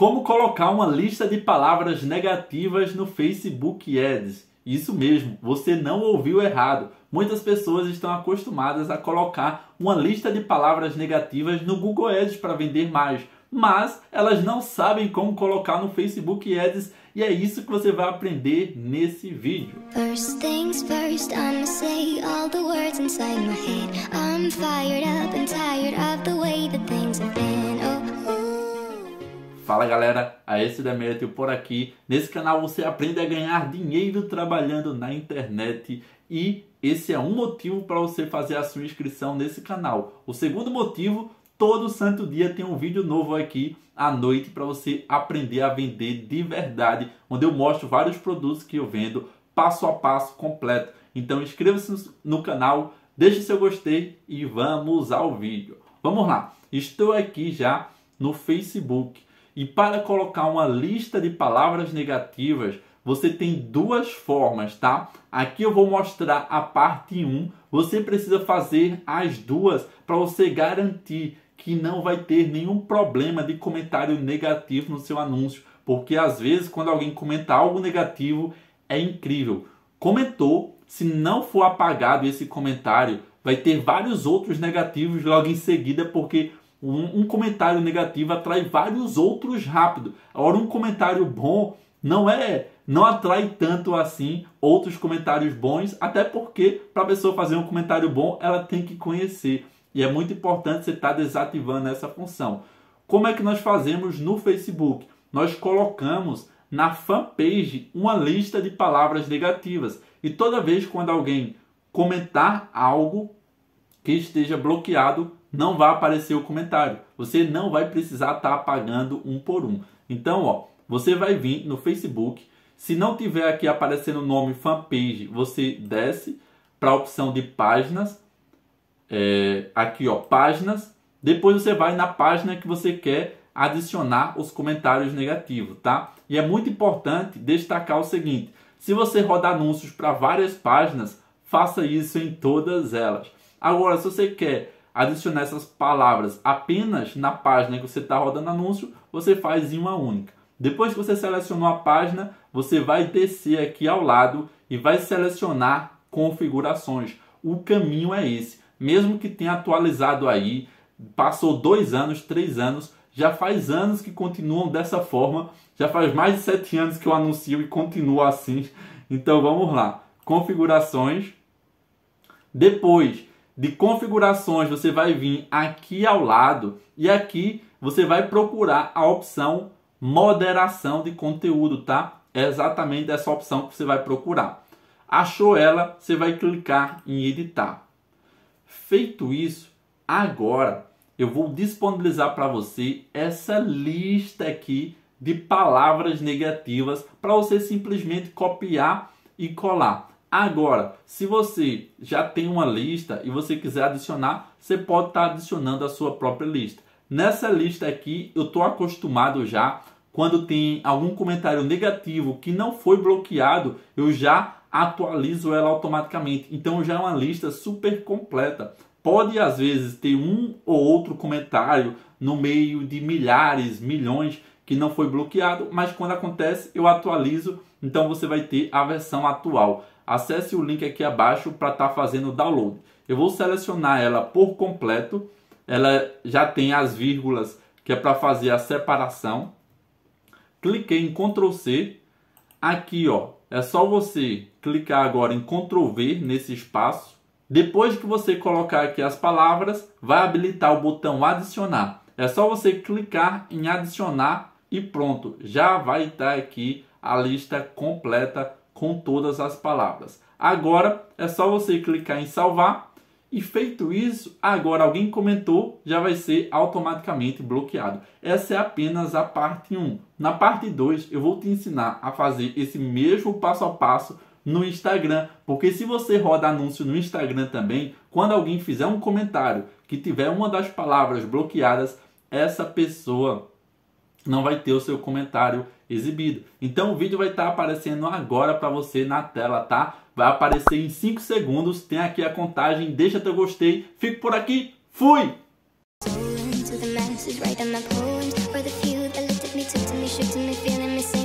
Como colocar uma lista de palavras negativas no Facebook Ads? Isso mesmo, você não ouviu errado. Muitas pessoas estão acostumadas a colocar uma lista de palavras negativas no Google Ads para vender mais, mas elas não sabem como colocar no Facebook Ads e é isso que você vai aprender nesse vídeo. First things first, say all the words inside my head. I'm fired up and tired of the way that things have been. Oh, oh. Fala galera, a esse Demetrio por aqui. Nesse canal você aprende a ganhar dinheiro trabalhando na internet e esse é um motivo para você fazer a sua inscrição nesse canal. O segundo motivo, todo santo dia tem um vídeo novo aqui à noite para você aprender a vender de verdade, onde eu mostro vários produtos que eu vendo passo a passo completo. Então inscreva-se no canal, deixe seu gostei e vamos ao vídeo. Vamos lá. Estou aqui já no Facebook e para colocar uma lista de palavras negativas, você tem duas formas, tá? Aqui eu vou mostrar a parte 1. Você precisa fazer as duas para você garantir que não vai ter nenhum problema de comentário negativo no seu anúncio, porque às vezes quando alguém comenta algo negativo é incrível. Comentou, se não for apagado esse comentário, vai ter vários outros negativos logo em seguida, porque um, um comentário negativo atrai vários outros rápido. Agora, um comentário bom não é não atrai tanto assim outros comentários bons, até porque para a pessoa fazer um comentário bom, ela tem que conhecer. E é muito importante você estar tá desativando essa função. Como é que nós fazemos no Facebook? Nós colocamos na fanpage uma lista de palavras negativas. E toda vez quando alguém comentar algo que esteja bloqueado não vai aparecer o comentário. Você não vai precisar estar tá apagando um por um. Então, ó, você vai vir no Facebook. Se não tiver aqui aparecendo o nome fanpage, você desce para a opção de páginas. É, aqui, ó, páginas. Depois você vai na página que você quer adicionar os comentários negativos, tá? E é muito importante destacar o seguinte: se você rodar anúncios para várias páginas, faça isso em todas elas. Agora, se você quer adicionar essas palavras apenas na página que você está rodando anúncio, você faz em uma única. Depois que você selecionou a página, você vai descer aqui ao lado e vai selecionar configurações. O caminho é esse. Mesmo que tenha atualizado aí, passou dois anos, três anos, já faz anos que continuam dessa forma, já faz mais de sete anos que eu anuncio e continua assim. Então vamos lá. Configurações. Depois, de configurações, você vai vir aqui ao lado e aqui você vai procurar a opção moderação de conteúdo, tá? É exatamente essa opção que você vai procurar. Achou ela, você vai clicar em editar. Feito isso, agora eu vou disponibilizar para você essa lista aqui de palavras negativas para você simplesmente copiar e colar. Agora, se você já tem uma lista e você quiser adicionar, você pode estar tá adicionando a sua própria lista. Nessa lista aqui, eu estou acostumado já, quando tem algum comentário negativo que não foi bloqueado, eu já atualizo ela automaticamente. Então já é uma lista super completa. Pode às vezes ter um ou outro comentário no meio de milhares, milhões que não foi bloqueado, mas quando acontece eu atualizo, então você vai ter a versão atual acesse o link aqui abaixo para estar tá fazendo o download. Eu vou selecionar ela por completo, ela já tem as vírgulas que é para fazer a separação. Cliquei em Ctrl C, aqui ó, é só você clicar agora em Ctrl V nesse espaço. Depois que você colocar aqui as palavras, vai habilitar o botão adicionar. É só você clicar em adicionar e pronto, já vai estar tá aqui a lista completa com todas as palavras. Agora é só você clicar em salvar e feito isso, agora alguém comentou, já vai ser automaticamente bloqueado. Essa é apenas a parte 1. Na parte 2, eu vou te ensinar a fazer esse mesmo passo a passo no Instagram, porque se você roda anúncio no Instagram também, quando alguém fizer um comentário que tiver uma das palavras bloqueadas, essa pessoa não vai ter o seu comentário exibido. Então o vídeo vai estar tá aparecendo agora para você na tela, tá? Vai aparecer em 5 segundos, tem aqui a contagem, deixa teu gostei. Fico por aqui, fui! Right on my the few that looked at me, took to me, shook to me, feeling me,